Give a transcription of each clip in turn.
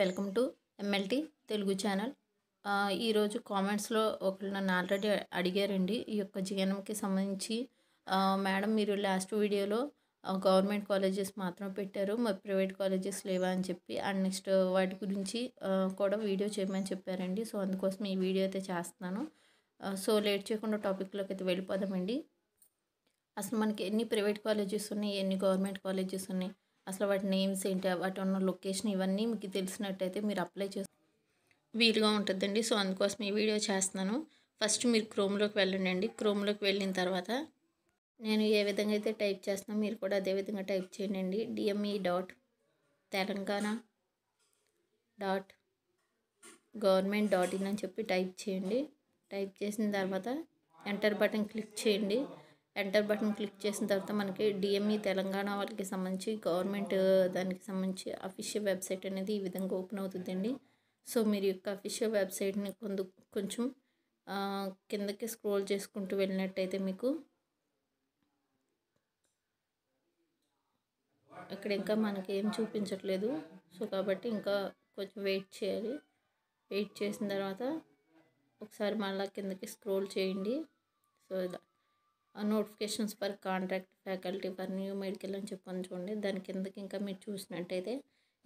welcome to MLT Telugu channel ఈరోజు కామెంట్స్లో ఒకరు నన్ను ఆల్రెడీ అడిగారండి ఈ యొక్క జీఎన్ఎంకి సంబంధించి మేడం మీరు లాస్ట్ వీడియోలో గవర్నమెంట్ కాలేజెస్ మాత్రం పెట్టారు మరి ప్రైవేట్ కాలేజెస్ లేవా అని చెప్పి అండ్ నెక్స్ట్ వాటి గురించి కూడా వీడియో చేయమని చెప్పారండి సో అందుకోసం ఈ వీడియో అయితే చేస్తున్నాను సో లేట్ చేయకుండా టాపిక్లోకి అయితే వెళ్ళిపోదామండి అసలు మనకి ఎన్ని ప్రైవేట్ కాలేజెస్ ఉన్నాయి ఎన్ని గవర్నమెంట్ కాలేజెస్ ఉన్నాయి అసలు వాటి నేమ్స్ ఏంటి వాటి ఉన్న లొకేషన్ ఇవన్నీ మీకు తెలిసినట్టయితే మీరు అప్లై చేసి వీలుగా ఉంటుందండి సో అందుకోసం ఈ వీడియో చేస్తున్నాను ఫస్ట్ మీరు క్రోమ్లోకి వెళ్ళండి క్రోమ్లోకి వెళ్ళిన తర్వాత నేను ఏ విధంగా అయితే టైప్ చేస్తున్నా మీరు కూడా అదే విధంగా టైప్ చేయండి DME dot e Telangana dot government dot in అని చెప్పి టైప్ చేయండి టైప్ చేసిన తర్వాత ఎంటర్ బటన్ క్లిక్ చేయండి ఎంటర్ బటన్ క్లిక్ చేసిన తర్వాత మనకి డిఎంఈ e తెలంగాణ వాళ్ళకి సంబంధించి గవర్నమెంట్ దానికి సంబంధించి అఫీషియల్ వెబ్సైట్ అనేది ఈ విధంగా ఓపెన్ అవుతుందండి సో మీరు యొక్క అఫీషియల్ వెబ్సైట్ని కొందు కొంచెం కిందకి స్క్రోల్ చేసుకుంటూ వెళ్ళినట్టయితే మీకు అక్కడ ఇంకా మనకి ఏం చూపించట్లేదు సో కాబట్టి ఇంకా కొంచెం వెయిట్ చేయాలి వెయిట్ చేసిన తర్వాత ఒకసారి మళ్ళీ కిందకి స్క్రోల్ చేయండి సో ఇలా notifications for contract faculty for new medical అని చెప్పని చూడండి దాని కిందకి ఇంకా మీరు చూసినట్టయితే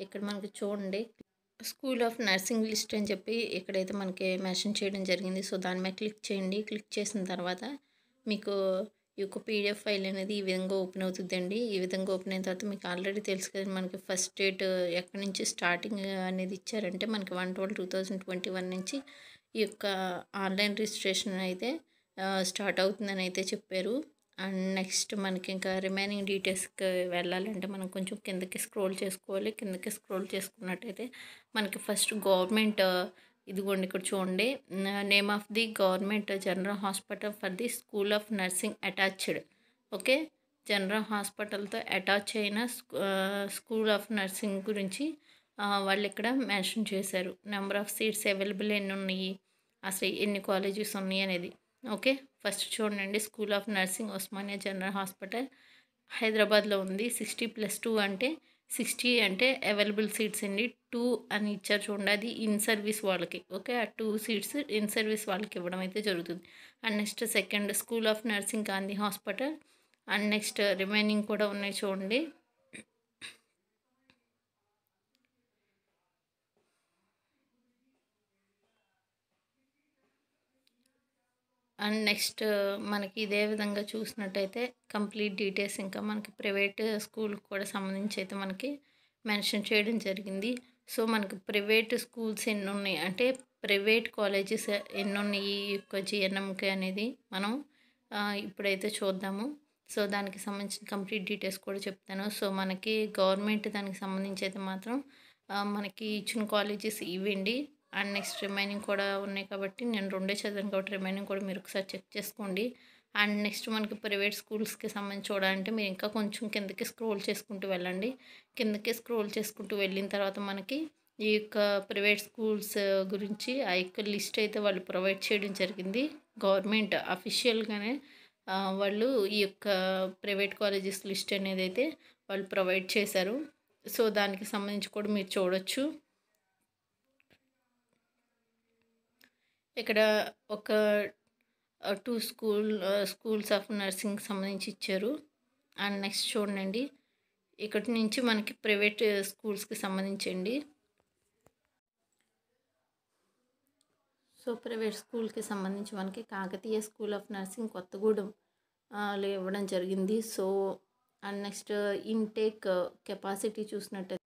ఇక్కడ మనకి చూడండి స్కూల్ ఆఫ్ నర్సింగ్ లిస్ట్ అని చెప్పి ఇక్కడైతే మనకి మెన్షన్ చేయడం జరిగింది సో దాని మీద క్లిక్ చేయండి క్లిక్ చేసిన తర్వాత మీకు ఈ యొక్క పీడిఎఫ్ ఫైల్ అనేది ఈ విధంగా ఓపెన్ అవుతుందండి ఈ విధంగా ఓపెన్ అయిన తర్వాత మీకు ఆల్రెడీ తెలుసు కదా మనకి ఫస్ట్ డేట్ ఎక్కడి నుంచి స్టార్టింగ్ అనేది ఇచ్చారంటే మనకి one twelve two twenty one నుంచి ఈ యొక్క ఆన్లైన్ రిజిస్ట్రేషన్ అయితే స్టార్ట్ అవుతుందని అయితే చెప్పారు అండ్ నెక్స్ట్ మనకి ఇంకా రిమైనింగ్ డీటెయిల్స్కి వెళ్ళాలంటే మనం కొంచెం కిందకి స్క్రోల్ చేసుకోవాలి కిందకి స్క్రోల్ చేసుకున్నట్టయితే మనకి ఫస్ట్ గవర్నమెంట్ ఇదిగోండి ఇక్కడ చూడండి name of the government general hospital for the school of nursing attached okay general హాస్పిటల్తో అటాచ్ అయిన స్కూల్ ఆఫ్ నర్సింగ్ గురించి వాళ్ళు ఇక్కడ మెన్షన్ చేశారు నెంబర్ ఆఫ్ సీట్స్ అవైలబుల్ ఎన్ని ఉన్నాయి అసలు ఎన్ని కాలేజెస్ ఉన్నాయి అనేది ఓకే ఫస్ట్ చూడండి school of nursing Osmania general hospital హైదరాబాద్లో ఉంది సిక్స్టీ ప్లస్ టూ అంటే సిక్స్టీ అంటే అవైలబుల్ సీట్స్ అండి టూ అని ఇచ్చారు చూడండి అది ఇన్ సర్వీస్ వాళ్ళకి ఓకే ఆ టూ సీట్స్ ఇన్ సర్వీస్ వాళ్ళకి ఇవ్వడం అయితే జరుగుతుంది and next second school of nursing Gandhi hospital and next remaining కూడా ఉన్నాయి చూడండి అండ్ నెక్స్ట్ మనకి ఇదే విధంగా చూసినట్టయితే కంప్లీట్ డీటెయిల్స్ ఇంకా మనకి ప్రైవేట్ స్కూల్కి కూడా సంబంధించి అయితే మనకి మెన్షన్ చేయడం జరిగింది సో మనకి ప్రైవేట్ స్కూల్స్ ఎన్ని ఉన్నాయి అంటే ప్రైవేట్ కాలేజెస్ ఎన్ని ఉన్నాయి ఈ యొక్క జిఎన్ఎంకే అనేది మనం ఇప్పుడైతే చూద్దాము సో దానికి సంబంధించిన కంప్లీట్ డీటెయిల్స్ కూడా చెప్తాను సో మనకి గవర్నమెంట్ దానికి సంబంధించి అయితే మాత్రం మనకి ఇచ్చిన కాలేజెస్ ఇవ్వండి అండ్ నెక్స్ట్ రిమైనింగ్ కూడా ఉన్నాయి కాబట్టి నేను రెండే చదివాను కాబట్టి రిమైనింగ్ కూడా మీరు ఒకసారి చెక్ చేసుకోండి అండ్ నెక్స్ట్ మనకి ప్రైవేట్ స్కూల్స్కి సంబంధించి చూడాలంటే మీరు ఇంకా కొంచెం కిందకి స్క్రోల్ చేసుకుంటూ వెళ్ళండి కిందకి స్క్రోల్ చేసుకుంటూ వెళ్ళిన తర్వాత మనకి ఈ యొక్క ప్రైవేట్ స్కూల్స్ గురించి ఆ యొక్క లిస్ట్ అయితే వాళ్ళు ప్రొవైడ్ చేయడం జరిగింది గవర్నమెంట్ అఫీషియల్గానే వాళ్ళు ఈ యొక్క ప్రైవేట్ కాలేజెస్ లిస్ట్ అనేది అయితే వాళ్ళు ప్రొవైడ్ చేశారు సో దానికి సంబంధించి కూడా మీరు చూడొచ్చు ఇక్కడ ఒక two school schools of nursing సంబంధించి ఇచ్చారు అండ్ నెక్స్ట్ చూడండి ఇక్కడి నుంచి మనకి ప్రైవేట్ స్కూల్స్కి సంబంధించండి సో ప్రైవేట్ స్కూల్కి సంబంధించి మనకి Kakatiya school of nursing Kothagudem ఇవ్వడం జరిగింది so and next intake capacity చూసినట్టయితే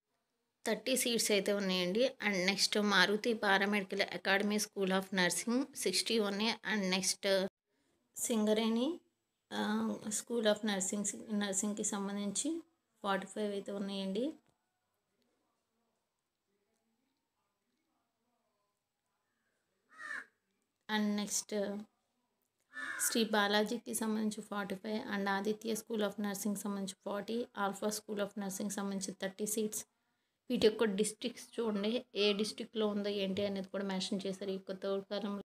థర్టీ సీట్స్ అయితే ఉన్నాయండి and next Maruthi paramedical academy school of nursing sixty ఉన్నాయి and next Singareni school of nursing నర్సింగ్కి సంబంధించి ఫార్టీ ఫైవ్ అయితే ఉన్నాయండి అండ్ నెక్స్ట్ శ్రీ బాలాజీకి సంబంధించి forty five and Aditya school of nursing సంబంధించి forty alpha school of nursing సంబంధించి థర్టీ సీట్స్ వీటి యొక్క డిస్ట్రిక్ట్స్ చూడండి ఏ డిస్ట్రిక్ట్లో ఉందో ఏంటి అనేది కూడా మెన్షన్ చేశారు ఈ కొత్త కాలంలో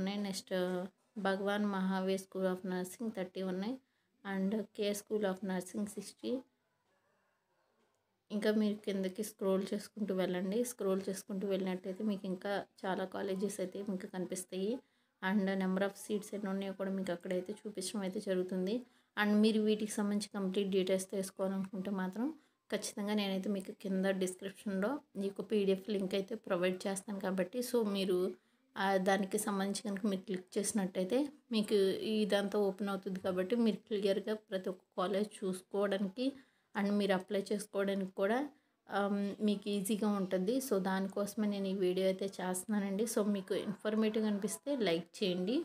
ఉన్నాయి next Bhagwan Mahavir school of nursing thirty ఉన్నాయి and K school of nursing sixty ఇంకా మీరు కిందకి స్క్రోల్ చేసుకుంటూ వెళ్ళండి స్క్రోల్ చేసుకుంటూ వెళ్ళినట్టయితే మీకు ఇంకా చాలా కాలేజెస్ అయితే మీకు కనిపిస్తాయి అండ్ నెంబర్ ఆఫ్ సీట్స్ ఎన్ని ఉన్నాయో కూడా మీకు అక్కడైతే చూపించడం అయితే జరుగుతుంది అండ్ మీరు వీటికి సంబంధించి కంప్లీట్ డీటెయిల్స్ తెలుసుకోవాలనుకుంటే మాత్రం ఖచ్చితంగా నేనైతే మీకు కింద డిస్క్రిప్షన్లో మీకు పీడిఎఫ్ లింక్ అయితే ప్రొవైడ్ చేస్తాను కాబట్టి సో మీరు దానికి సంబంధించి కనుక మీరు క్లిక్ చేసినట్టయితే మీకు ఇదంతా ఓపెన్ అవుతుంది కాబట్టి మీరు క్లియర్గా ప్రతి ఒక్క కాలేజ్ చూసుకోవడానికి అండ్ మీరు అప్లై చేసుకోవడానికి కూడా um, మీకు ఈజీగా ఉంటుంది సో దానికోసమే నేను ఈ వీడియో అయితే చేస్తున్నానండి సో మీకు ఇన్ఫర్మేటివ్ అనిపిస్తే లైక్ చేయండి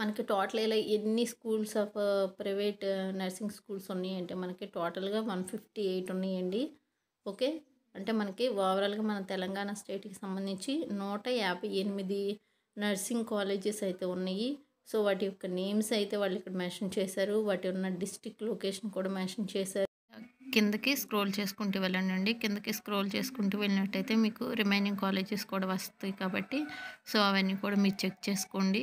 మనకి టోటల్ ఇలా ఎన్ని schools of private nursing schools ఉన్నాయంటే మనకి టోటల్గా వన్ ఫిఫ్టీ ఎయిట్ ఉన్నాయండి ఓకే అంటే మనకి ఓవరాల్గా మన తెలంగాణ స్టేట్కి సంబంధించి నూట యాభై ఎనిమిది నర్సింగ్ కాలేజెస్ అయితే ఉన్నాయి సో వాటి యొక్క నేమ్స్ అయితే వాళ్ళు ఇక్కడ మెన్షన్ చేశారు వాటి ఉన్న డిస్టిక్ లొకేషన్ కూడా మెన్షన్ చేశారు కిందకి స్క్రోల్ చేసుకుంటూ వెళ్ళండి కిందకి స్క్రోల్ చేసుకుంటూ వెళ్ళినట్టయితే మీకు రిమైనింగ్ కాలేజెస్ కూడా వస్తాయి కాబట్టి సో అవన్నీ కూడా మీరు చెక్ చేసుకోండి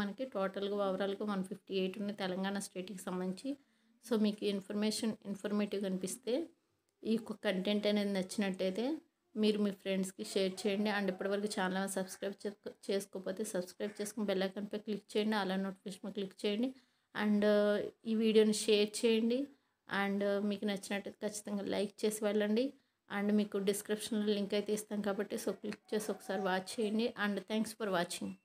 మనకి టోటల్గా ఓవరాల్గా వన్ ఫిఫ్టీ ఎయిట్ ఉన్నాయి తెలంగాణ స్టేట్కి సంబంధించి సో మీకు ఇన్ఫర్మేషన్ ఇన్ఫర్మేటివ్ అనిపిస్తే ఈ కంటెంట్ అనేది నచ్చినట్టయితే మీరు మీ ఫ్రెండ్స్కి షేర్ చేయండి అండ్ ఇప్పటివరకు ఛానల్ సబ్స్క్రైబ్ చేసుకోకపోతే సబ్స్క్రైబ్ చేసుకుని బెల్లైకన్పై క్లిక్ చేయండి అలా నోటిఫికేషన్ క్లిక్ చేయండి అండ్ ఈ వీడియోని షేర్ చేయండి అండ్ మీకు నచ్చినట్టు ఖచ్చితంగా లైక్ చేసి వెళ్ళండి అండ్ మీకు డిస్క్రిప్షన్లో లింక్ అయితే ఇస్తాం కాబట్టి సో క్లిక్ చేసి ఒకసారి వాచ్ చేయండి అండ్ థ్యాంక్స్ ఫర్ వాచింగ్